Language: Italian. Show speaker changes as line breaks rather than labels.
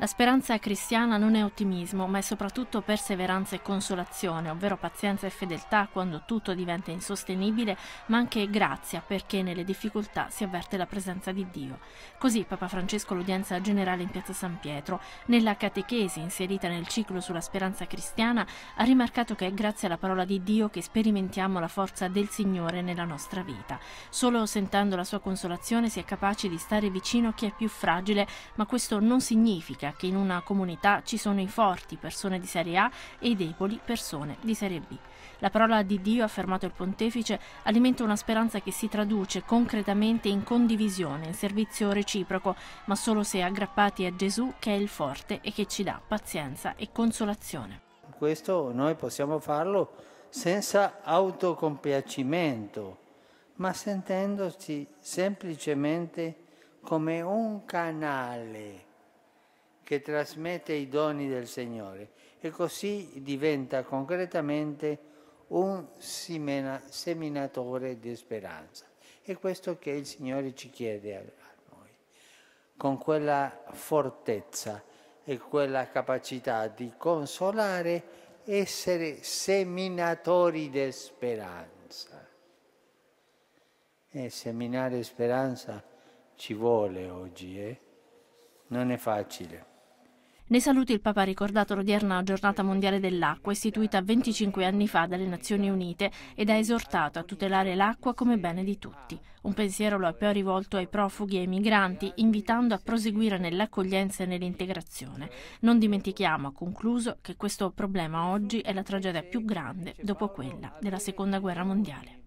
La speranza cristiana non è ottimismo, ma è soprattutto perseveranza e consolazione, ovvero pazienza e fedeltà quando tutto diventa insostenibile, ma anche grazia perché nelle difficoltà si avverte la presenza di Dio. Così Papa Francesco l'udienza generale in piazza San Pietro, nella catechesi inserita nel ciclo sulla speranza cristiana, ha rimarcato che è grazie alla parola di Dio che sperimentiamo la forza del Signore nella nostra vita. Solo sentendo la sua consolazione si è capaci di stare vicino a chi è più fragile, ma questo non significa significa che in una comunità ci sono i forti, persone di serie A, e i deboli, persone di serie B. La parola di Dio, ha affermato il pontefice, alimenta una speranza che si traduce concretamente in condivisione, in servizio reciproco, ma solo se aggrappati a Gesù che è il forte e che ci dà pazienza e consolazione.
Questo noi possiamo farlo senza autocompiacimento, ma sentendoci semplicemente come un canale che trasmette i doni del Signore e così diventa concretamente un seminatore di speranza. È questo che il Signore ci chiede a noi, con quella fortezza e quella capacità di consolare, essere seminatori di speranza. E seminare speranza ci vuole oggi, eh? non è facile.
Nei saluti il Papa ha ricordato l'odierna giornata mondiale dell'acqua istituita 25 anni fa dalle Nazioni Unite ed ha esortato a tutelare l'acqua come bene di tutti. Un pensiero lo ha poi rivolto ai profughi e ai migranti, invitando a proseguire nell'accoglienza e nell'integrazione. Non dimentichiamo, ha concluso, che questo problema oggi è la tragedia più grande dopo quella della Seconda Guerra Mondiale.